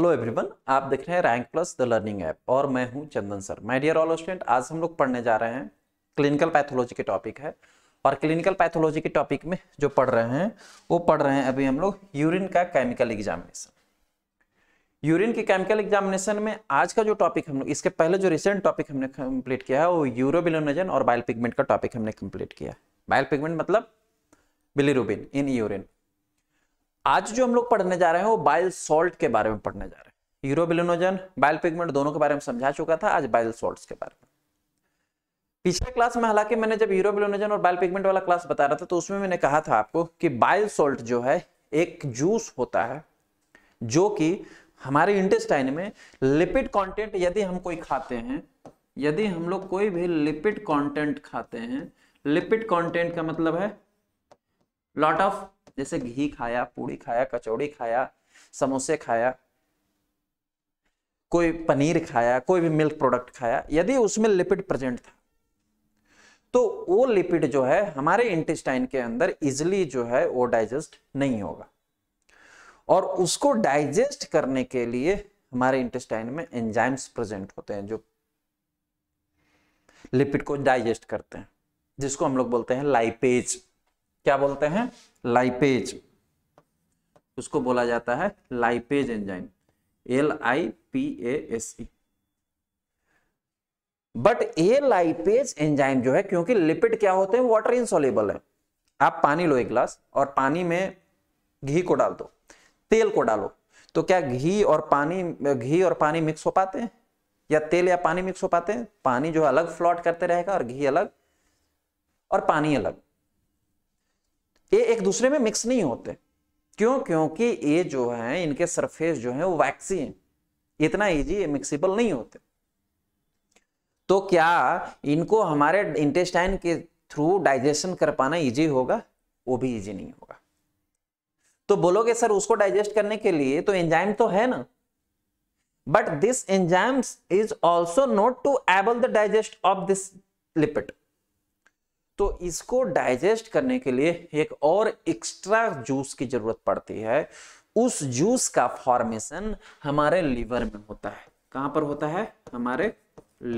hello everyone आप देख रहे हैं rank plus the learning app और मैं हूं Chandan sir my dear all student आज हम लोग पढ़ने जा रहे हैं क्लिनिकल पैथोलॉजी के टॉपिक है और क्लिनिकल पैथोलॉजी के टॉपिक में जो पढ़ रहे हैं वो पढ़ रहे हैं अभी हम लोग यूरिन का केमिकल एग्जामिनेशन यूरिन के केमिकल एग्जामिनेशन में आज का जो टॉपिक हम लोग इसके पहले जो रिसेंट टॉपिक हमने कंप्लीट किया है वो यूरोबिलोनोजन और बायोपिगमेंट पिगमेंट का टॉपिक हमने कम्प्लीट किया है बायोपिगमेंट पिगमेंट मतलब बिलीरोबिन इन यूरिन आज जो हम लोग पढ़ने जा रहे हैं वो बाइल सॉल्ट के बारे में पढ़ने जा रहे हैं यूरोबिलोनोजन बाइल पिगमेंट दोनों के बारे में समझा चुका था आज बाइल सॉल्ट के बारे में पिछले क्लास में हालांकि मैंने जब यूरोबिलोनोजन और बाइल पिगमेंट वाला क्लास बता रहा था तो उसमें मैंने कहा था आपको कि बाइल सॉल्ट जो है एक जूस होता है जो कि हमारे इंटेस्टाइन में लिपिड कंटेंट यदि हम कोई खाते हैं यदि हम लोग कोई भी लिपिड कंटेंट खाते हैं लिपिड कंटेंट का मतलब है लॉट ऑफ जैसे घी खाया पूड़ी खाया कचौड़ी खाया समोसे खाया कोई पनीर खाया कोई भी मिल्क प्रोडक्ट खाया यदि उसमें लिपिड प्रेजेंट था तो वो लिपिड जो है हमारे इंटेस्टाइन के अंदर इजिली जो है वो डाइजेस्ट नहीं होगा और उसको डाइजेस्ट करने के लिए हमारे इंटेस्टाइन में एंजाइम्स प्रेजेंट होते हैं जो लिपिड को डाइजेस्ट करते हैं जिसको हम लोग बोलते हैं लाइपेज क्या बोलते हैं लाइपेज उसको बोला जाता है lipase enzyme L I P A S E but a lipase enzyme जो है क्योंकि लिपिड क्या होते हैं वाटर इनसोलेबल है आप पानी लो एक ग्लास और पानी में घी को डाल दो तेल को डालो तो क्या घी और पानी घी और पानी मिक्स हो पाते हैं या तेल या पानी मिक्स हो पाते हैं पानी जो अलग फ्लॉट करते रहेगा और घी अलग और पानी अलग ये एक दूसरे में मिक्स नहीं होते क्यों क्योंकि ये जो है इनके सरफेस जो है वो वैक्सी हैं इतना ईजी मिक्सिबल नहीं होते तो क्या इनको हमारे इंटेस्टाइन के थ्रू डाइजेशन कर पाना इजी होगा वो भी इजी नहीं होगा तो बोलोगे सर उसको डाइजेस्ट करने के लिए तो एंजाइम तो है ना but this enzymes is also not to able the digest of this lipid तो इसको डाइजेस्ट करने के लिए एक और एक्स्ट्रा जूस की जरूरत पड़ती है उस जूस का फॉर्मेशन हमारे लीवर में होता है कहां पर होता है हमारे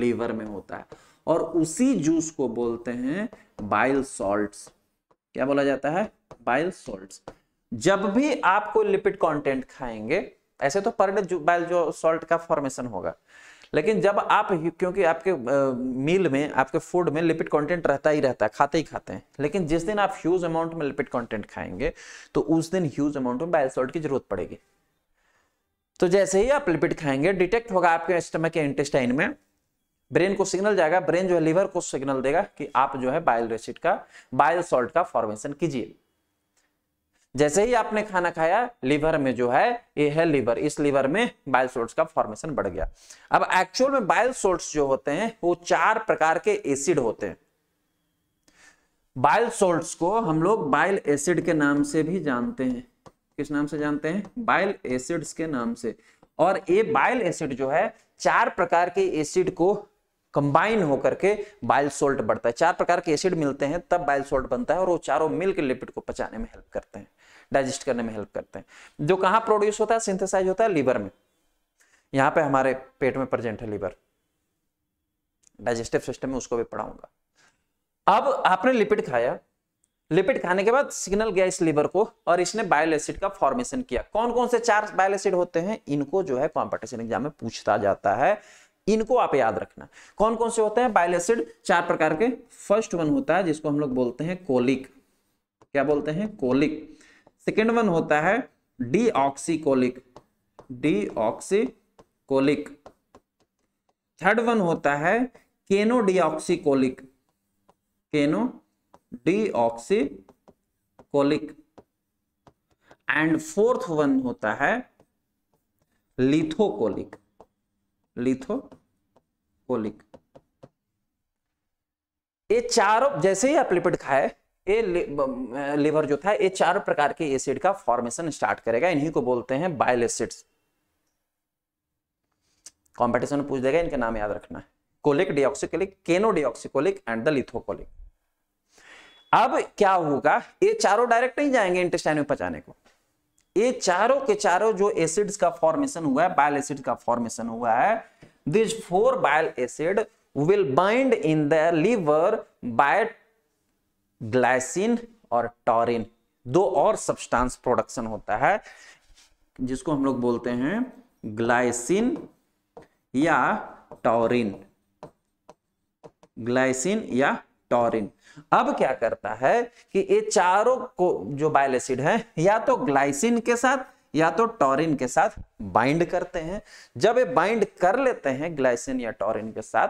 लीवर में होता है और उसी जूस को बोलते हैं बाइल सॉल्ट्स क्या बोला जाता है बाइल सॉल्ट्स जब भी आप कोई लिपिड कंटेंट खाएंगे ऐसे तो पर डे बाइल जो सॉल्ट का फॉर्मेशन होगा लेकिन जब आप क्योंकि आपके मील में आपके फूड में लिपिड कंटेंट रहता ही रहता है खाते ही खाते हैं लेकिन जिस दिन आप ह्यूज अमाउंट में लिपिड कंटेंट खाएंगे तो उस दिन ह्यूज अमाउंट में बायोसोल्ट की जरूरत पड़ेगी तो जैसे ही आप लिपिड खाएंगे डिटेक्ट होगा आपके स्टमक के इंटेस्टाइन में ब्रेन को सिग्नल जाएगा ब्रेन जो है लीवर को सिग्नल देगा कि आप जो है बायल रेसिड का बायल सॉल्ट का फॉर्मेशन कीजिए जैसे ही आपने खाना खाया लीवर में जो है ये है लीवर इस लीवर में बाइल सोल्ट का फॉर्मेशन बढ़ गया अब एक्चुअल में बाइल सोल्ट जो होते हैं वो चार प्रकार के एसिड होते हैं बाइल सोल्ट को हम लोग बाइल एसिड के नाम से भी जानते हैं किस नाम से जानते हैं बाइल एसिड्स के नाम से और ये बाइल एसिड जो है चार प्रकार के एसिड को कंबाइन होकर के बाइल सोल्ट बढ़ता है चार प्रकार के एसिड मिलते हैं तब बाइल सोल्ट बनता है और वो चारों मिलकर लिपिड को पचाने में हेल्प करते हैं डाइजेस्ट करने में हेल्प करते हैं जो कहाँ प्रोड्यूस होता है सिंथेसाइज होता है लीवर में यहाँ पे हमारे पेट में प्रेजेंट है लीवर डाइजेस्टिव सिस्टम में उसको भी पढ़ाऊंगा अब आपने लिपिड खाया लिपिड खाने के बाद सिग्नल गया इस लीवर को और इसने बायल एसिड का फॉर्मेशन किया कौन कौन से चार बायल एसिड होते हैं इनको जो है कॉम्पिटिशन एग्जाम में पूछता जाता है इनको आप याद रखना कौन कौन से होते हैं बायल एसिड चार प्रकार के फर्स्ट वन होता है जिसको हम लोग बोलते हैं कोलिक क्या बोलते हैं कोलिक सेकेंड वन होता है डीऑक्सीकोलिक डीऑक्सीकोलिक थर्ड वन होता है केनो डीऑक्सीकोलिक केनो डीऑक्सीकोलिक एंड फोर्थ वन होता है लिथोकोलिक लिथोकोलिक ये चारों जैसे ही आप लिपिड खाए ये लिवर जो था ये चार प्रकार के एसिड का फॉर्मेशन स्टार्ट करेगा इन्हीं को बोलते हैं बाइल एसिड्स कॉम्पिटिशन में पूछ देगा इनके नाम याद रखना cholic deoxycholic deoxycholic and the lithocholic अब क्या होगा ये चारों डायरेक्ट नहीं जाएंगे इंटेस्टाइन में पचाने को ये चारों के चारों जो एसिड्स का फॉर्मेशन हुआ है बाइल एसिड का फॉर्मेशन हुआ है this for bile acid will bind in the liver by glycine और टॉरिन दो और सब्सटेंस प्रोडक्शन होता है जिसको हम लोग बोलते हैं ग्लाइसिन या टॉरिन ग्लाइसिन या टॉरिन अब क्या करता है कि ये चारों को जो बाइल एसिड है या तो ग्लाइसिन के साथ या तो टॉरिन के साथ बाइंड करते हैं जब ये बाइंड कर लेते हैं ग्लाइसिन या टॉरिन के साथ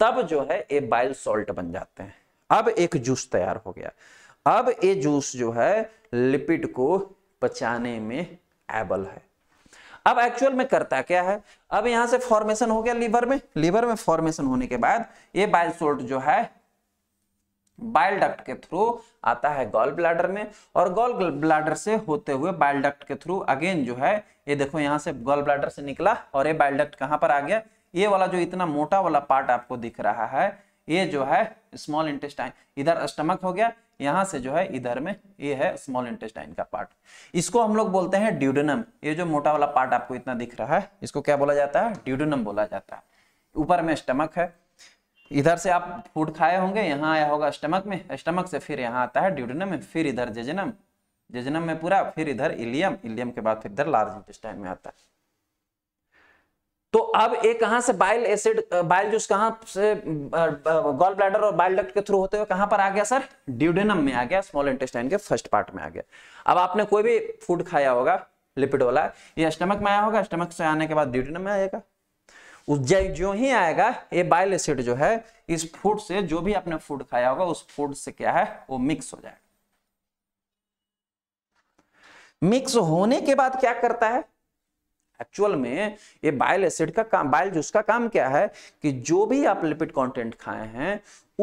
तब जो है ये बाइल सॉल्ट बन जाते हैं अब एक जूस तैयार हो गया अब ये जूस जो है लिपिड को पचाने में एबल है अब एक्चुअल में करता क्या है अब यहां से फॉर्मेशन हो गया लीवर में लीवर में फॉर्मेशन होने के बाद ये बाइल सोल्ट जो है बाइल डक्ट के थ्रू आता है गोल ब्लैडर में और गोल ब्लैडर से होते हुए बाइल डक्ट के थ्रू अगेन जो है ये देखो यहां से गोल ब्लैडर से निकला और ये बाइल डक्ट कहां पर आ गया ये वाला जो इतना मोटा वाला पार्ट आपको दिख रहा है ये जो है स्मॉल इंटेस्टाइन इधर स्टमक हो गया यहां से जो है इधर में ये है स्मॉल इंटेस्टाइन का पार्ट इसको हम लोग बोलते हैं ड्यूडनम ये जो मोटा वाला पार्ट आपको इतना दिख रहा है इसको क्या बोला जाता है ड्यूडनम बोला जाता है ऊपर में स्टमक है इधर से आप फूड खाए होंगे यहाँ आया होगा स्टमक में स्टमक से फिर यहाँ आता है ड्यूडनम में फिर इधर जेजनम जेजनम में पूरा फिर इधर इलियम इलियम के बाद फिर इधर लार्ज इंटेस्टाइन में आता है तो अब ये कहां से बाइल एसिड बाइल जूस कहां से गॉल ब्लैडर और बाइल डक्ट के थ्रू होते हुए कहां पर आ गया सर ड्यूडेनम में आ गया स्मॉल इंटेस्टाइन के फर्स्ट पार्ट में आ गया अब आपने कोई भी फूड खाया होगा लिपिड वाला ये स्टमक में आया होगा स्टमक से आने के बाद ड्यूडेनम में आएगा उस जो ही आएगा ये बाइल एसिड जो है इस फूड से जो भी आपने फूड खाया होगा उस फूड से क्या है वो मिक्स हो जाएगा मिक्स होने के बाद क्या करता है एक्चुअल में ये बाइल एसिड का काम बाइल जूस का काम क्या है कि जो भी आप लिपिड कंटेंट खाए हैं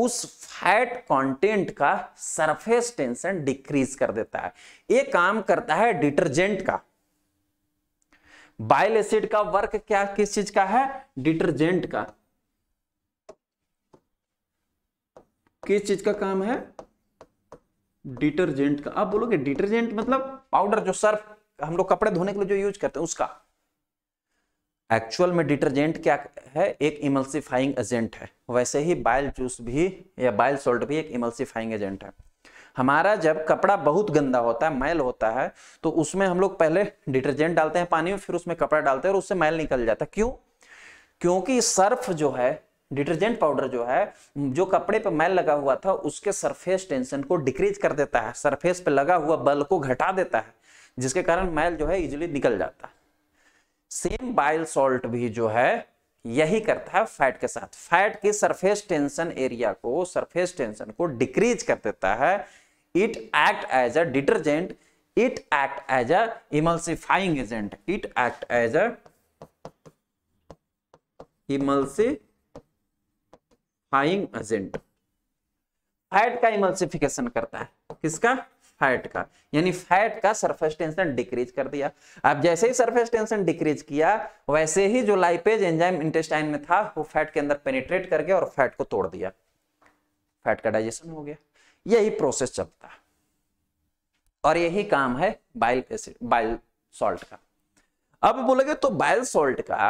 उस फैट कंटेंट का सरफेस टेंशन डिक्रीज कर देता है ये काम करता है डिटर्जेंट का बाइल एसिड का वर्क क्या किस चीज का है डिटर्जेंट का किस चीज का काम है डिटर्जेंट का आप बोलोगे डिटर्जेंट मतलब पाउडर जो सर्फ हम लोग कपड़े धोने के लिए जो यूज करते हैं उसका एक्चुअल में डिटर्जेंट क्या है एक इमल्सिफाइंग एजेंट है वैसे ही बाइल जूस भी या बाइल सॉल्ट भी एक इमल्सिफाइंग एजेंट है हमारा जब कपड़ा बहुत गंदा होता है मैल होता है तो उसमें हम लोग पहले डिटर्जेंट डालते हैं पानी में फिर उसमें कपड़ा डालते हैं और उससे मैल निकल जाता है क्यों क्योंकि सर्फ जो है डिटर्जेंट पाउडर जो है जो कपड़े पर मैल लगा हुआ था उसके सरफेस टेंशन को डिक्रीज कर देता है सरफेस पे लगा हुआ बल को घटा देता है जिसके कारण मैल जो है इजिली निकल जाता है सेम बाइल सॉल्ट भी जो है यही करता है फैट के साथ फैट की सरफेस टेंशन एरिया को सरफेस टेंशन को डिक्रीज कर देता है it act as a detergent it act as a emulsifying agent it act as a emulsifying agent fat का इमल्सिफिकेशन करता है किसका फैट का यानी फैट का सरफेस टेंशन डिक्रीज कर दिया अब जैसे ही सरफेस टेंशन डिक्रीज किया वैसे ही जो लाइपेज एंजाइम इंटेस्टाइन में था वो फैट के अंदर पेनिट्रेट कर गया और फैट को तोड़ दिया फैट का डाइजेशन हो गया यही प्रोसेस चलता और यही काम है बाइल एसिड बाइल सॉल्ट का अब बोलेगे तो बाइल सॉल्ट का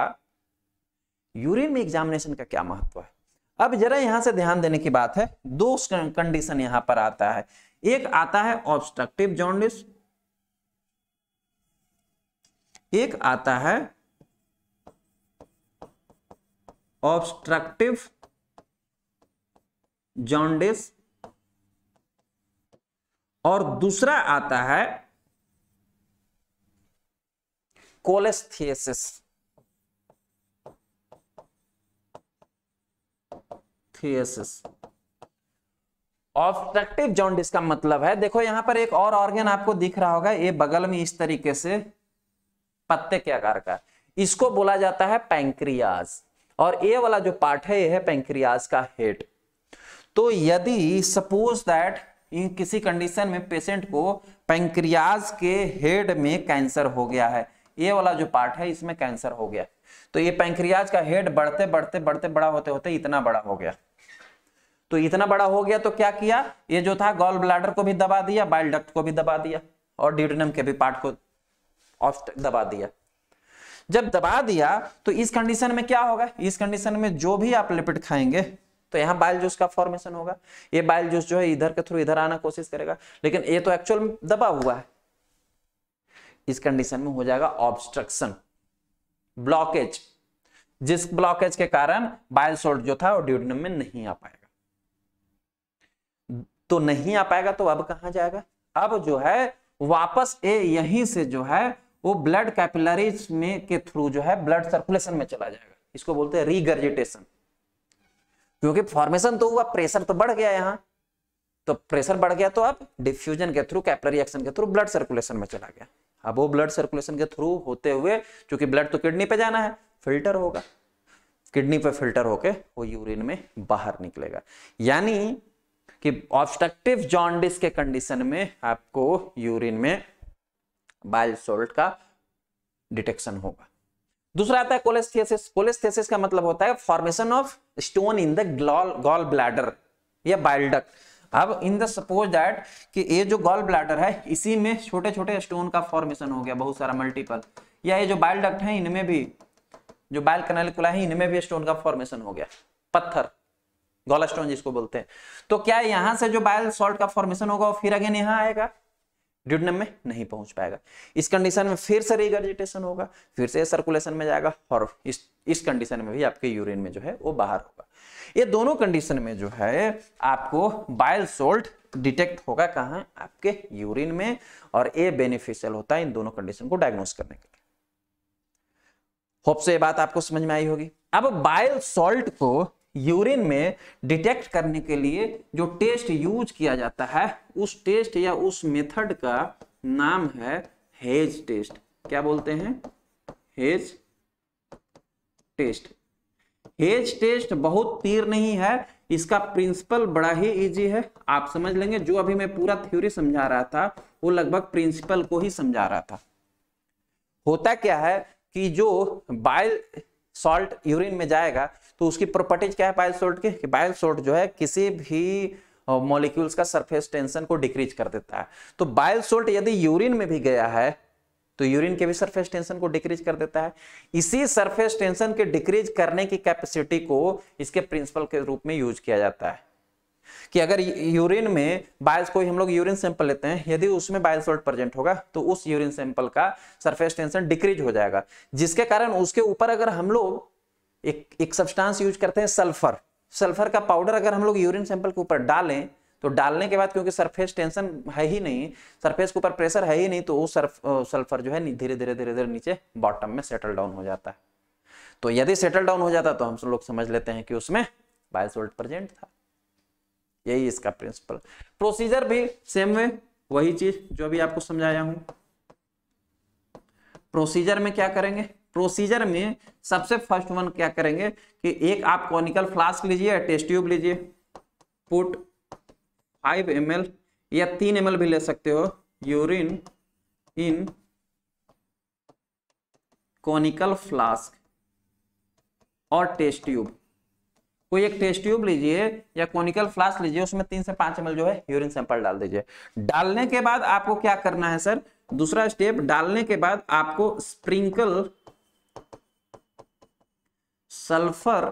यूरिन में एग्जामिनेशन का क्या महत्व है अब जरा यहां से ध्यान देने की बात है दो कंडीशन यहां पर आता है एक आता है ऑब्स्ट्रक्टिव जॉन्डिस एक आता है ऑब्स्ट्रक्टिव जॉन्डिस और दूसरा आता है कोलेस्थियसिस थिएसिस ऑब्स्ट्रक्टिव जॉन्डिस का मतलब है देखो यहां पर एक और ऑर्गेन आपको दिख रहा होगा ये बगल में इस तरीके से पत्ते के आकार का इसको बोला जाता है पैंक्रियाज और ये वाला जो पार्ट है ये है पैंक्रियाज का हेड तो यदि सपोज दैट इन किसी कंडीशन में पेशेंट को पैंक्रियाज के हेड में कैंसर हो गया है ये वाला जो पार्ट है इसमें कैंसर हो गया तो ये पैंक्रियाज का हेड बढ़ते बढ़ते बढ़ते बड़ा होते होते इतना बड़ा हो गया तो इतना बड़ा हो गया तो क्या किया ये जो था गॉल ब्लाडर को भी दबा दिया बाइल डक्ट को भी दबा दिया और ड्यूटनियम के भी पार्ट को दबा दिया जब दबा दिया तो इस कंडीशन में क्या होगा इस कंडीशन में जो भी आप लिपिड खाएंगे तो यहाँ बाइल जूस का फॉर्मेशन होगा ये बाइल जूस जो है इधर के थ्रू इधर आना कोशिश करेगा लेकिन ये तो एक्चुअल में दबा हुआ है इस कंडीशन में हो जाएगा ऑब्स्ट्रक्शन ब्लॉकेज जिस ब्लॉकेज के कारण बाइल सोल्ट जो था वो ड्यूटनियम में नहीं आ पाया तो नहीं आ पाएगा तो अब कहा जाएगा अब जो है वापस ए यहीं से जो है वो ब्लड कैपिलरीज में के थ्रू जो है ब्लड सर्कुलेशन में चला जाएगा इसको बोलते हैं रिगर्जिटेशन क्योंकि फॉर्मेशन तो हुआ प्रेशर तो बढ़ गया यहाँ तो प्रेशर बढ़ गया तो अब डिफ्यूजन के थ्रू कैपिलरी एक्शन के थ्रू ब्लड सर्कुलेशन में चला गया अब वो ब्लड सर्कुलेशन के थ्रू होते हुए क्योंकि ब्लड तो किडनी पे जाना है फिल्टर होगा किडनी पे फिल्टर होके वो यूरिन में बाहर निकलेगा यानी कि ऑब्स्ट्रक्टिव जॉन्डिस के कंडीशन में आपको यूरिन में बाइल सोल्ट का डिटेक्शन होगा दूसरा आता है कोलेस्थियसिस कोलेस्थियसिस का मतलब होता है formation of stone in the gall gall bladder या बाइल्डक अब इन द सपोज दैट कि ये जो गॉल ब्लैडर है इसी में छोटे छोटे स्टोन का फॉर्मेशन हो गया बहुत सारा मल्टीपल या ये जो बाइल डक्ट है इनमें भी जो बाइल कनालिकुला है इनमें भी स्टोन का फॉर्मेशन हो गया पत्थर गोला स्टोन जिसको बोलते हैं तो क्या यहां से जो बायल सॉल्ट का फॉर्मेशन होगा वो फिर अगेन यहां आएगा ड्यूडनम में नहीं पहुंच पाएगा इस कंडीशन में फिर से रिगर्जिटेशन होगा फिर से सर्कुलेशन में जाएगा और इस इस कंडीशन में भी आपके यूरिन में जो है वो बाहर होगा ये दोनों कंडीशन में जो है आपको बाइल सोल्ट डिटेक्ट होगा कहाँ आपके यूरिन में और ये बेनिफिशियल होता है इन दोनों कंडीशन को डायग्नोस करने के लिए होप से ये बात आपको समझ में आई होगी अब बाइल सोल्ट को यूरिन में डिटेक्ट करने के लिए जो टेस्ट यूज किया जाता है उस टेस्ट या उस मेथड का नाम है हेज टेस्ट क्या बोलते हैं हेज टेस्ट हेज टेस्ट बहुत पीर नहीं है इसका प्रिंसिपल बड़ा ही इजी है आप समझ लेंगे जो अभी मैं पूरा थ्योरी समझा रहा था वो लगभग प्रिंसिपल को ही समझा रहा था होता क्या है कि जो बाइल सॉल्ट यूरिन में जाएगा तो उसकी प्रॉपर्टीज क्या है बाइल सोल्ट की बाइल सोल्ट जो है किसी भी मॉलिक्यूल्स का सरफेस टेंशन को डिक्रीज कर देता है तो बाइल सोल्ट यदि यूरिन में भी गया है तो यूरिन के भी सरफेस टेंशन को डिक्रीज कर देता है इसी सरफेस टेंशन के डिक्रीज करने की कैपेसिटी को इसके प्रिंसिपल के रूप में यूज किया जाता है कि अगर यूरिन में बायस कोई हम लोग यूरिन सैंपल लेते हैं यदि उसमें बायल सॉल्ट प्रेजेंट होगा तो उस यूरिन सैंपल का सरफेस टेंशन डिक्रीज हो जाएगा जिसके कारण उसके ऊपर अगर हम लोग एक एक सब्सटेंस यूज करते हैं सल्फर सल्फर का पाउडर अगर हम लोग यूरिन सैंपल के ऊपर डालें तो डालने के बाद क्योंकि सरफेस टेंशन है ही नहीं सरफेस के ऊपर प्रेशर है ही नहीं तो वो सर्फ सल्फर जो है धीरे धीरे धीरे धीरे नीचे बॉटम में सेटल डाउन हो जाता है तो यदि सेटल डाउन हो जाता तो हम लोग समझ लेते हैं कि उसमें बायसोल्ट प्रेजेंट था यही इसका प्रिंसिपल प्रोसीजर भी सेम है वही चीज जो अभी आपको समझाया हूं प्रोसीजर में क्या करेंगे प्रोसीजर में सबसे फर्स्ट वन क्या करेंगे कि एक आप कॉनिकल फ्लास्क लीजिए टेस्ट ट्यूब लीजिए पुट 5 एम या 3 एम भी ले सकते हो यूरिन इन कॉनिकल फ्लास्क और टेस्ट ट्यूब कोई एक टेस्ट ट्यूब लीजिए या कोनिकल फ्लास्क लीजिए उसमें तीन से पांच एम जो है यूरिन सैंपल डाल दीजिए डालने के बाद आपको क्या करना है सर दूसरा स्टेप डालने के बाद आपको sprinkle sulphur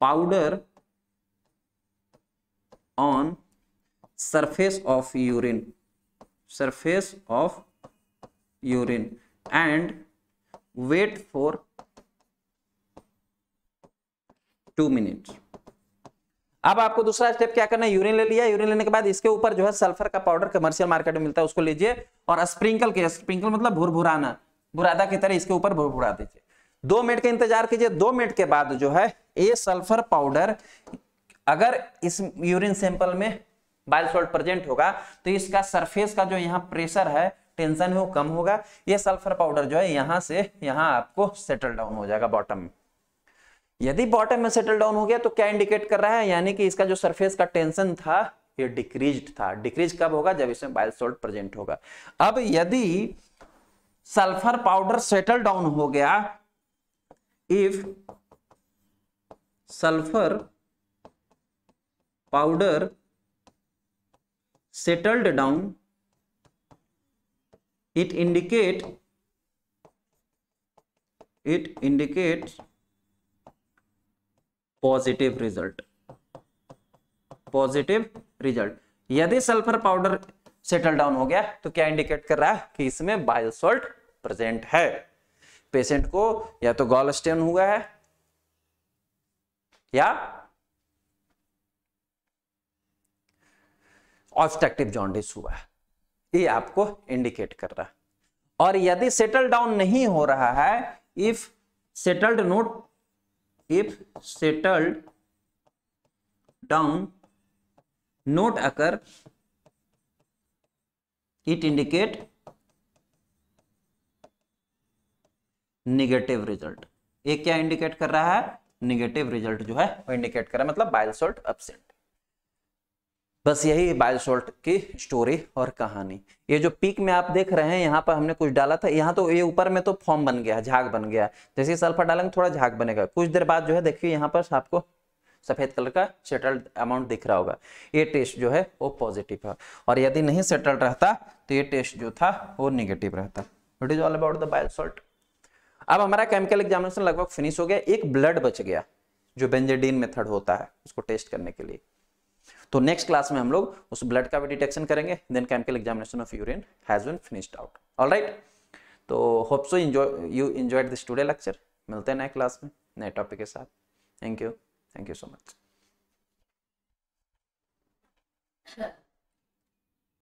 powder on surface of urine surface of urine and wait for two minute अब आपको दूसरा स्टेप क्या करना है यूरिन ले लिया यूरिन लेने के बाद इसके ऊपर जो है सल्फर का पाउडर कमर्शियल मार्केट में मिलता है उसको लीजिए और स्प्रिंकल के स्प्रिंकल मतलब भुराना बुरादा की तरह इसके ऊपर भुरा दीजिए दो मिनट का इंतजार कीजिए दो मिनट के बाद जो है ये सल्फर पाउडर अगर इस यूरिन सैंपल में बाइल सॉल्ट प्रेजेंट होगा तो इसका सरफेस का जो यहाँ प्रेशर है टेंशन है वो कम होगा ये सल्फर पाउडर जो है यहाँ से यहाँ आपको सेटल डाउन हो जाएगा बॉटम में यदि बॉटम में सेटल डाउन हो गया तो क्या इंडिकेट कर रहा है यानी कि इसका जो सरफेस का टेंशन था ये डिक्रीज था डिक्रीज कब होगा जब इसमें बाइल सोल्ट प्रेजेंट होगा अब यदि सल्फर पाउडर सेटल डाउन हो गया if sulphur powder settled down it indicate it indicates positive result positive result यदि सल्फर पाउडर सेटल डाउन हो गया तो क्या इंडिकेट कर रहा है कि इसमें बाइल सॉल्ट प्रेजेंट है पेशेंट को या तो गॉल स्टेन हुआ है या ऑब्स्ट्रक्टिव जॉन्डिस हुआ है ये आपको इंडिकेट कर रहा है और यदि सेटल डाउन नहीं हो रहा है if settled not if settled down not occur it indicate negative result ये क्या इंडिकेट कर रहा है नेगेटिव रिजल्ट जो है वो इंडिकेट कर रहा है मतलब बाइल सोल्ट अपसेंट बस यही बायोसोल्ट की स्टोरी और कहानी ये जो पीक में आप देख रहे हैं यहाँ पर हमने कुछ डाला था यहाँ तो ये ऊपर में तो फॉर्म बन गया झाग बन गया जैसे सल्फर डालेंगे थोड़ा झाग बनेगा कुछ देर बाद जो है देखिए यहाँ पर आपको सफ़ेद कलर का सेटल्ड अमाउंट दिख रहा होगा ये टेस्ट जो है वो पॉजिटिव है और यदि नहीं सेटल्ड रहता तो ये टेस्ट जो था वो निगेटिव रहता it is all about the bile salt अब हमारा केमिकल एग्जामिनेशन लगभग फिनिश हो गया एक ब्लड बच गया जो बेंजेडीन मेथड होता है उसको टेस्ट करने के लिए तो नेक्स्ट क्लास में हम लोग उस ब्लड का भी डिटेक्शन करेंगे then chemical examination of urine has been finished out all right तो hope so you enjoyed this today lecture मिलते हैं नए क्लास में नए टॉपिक के साथ thank you thank you so much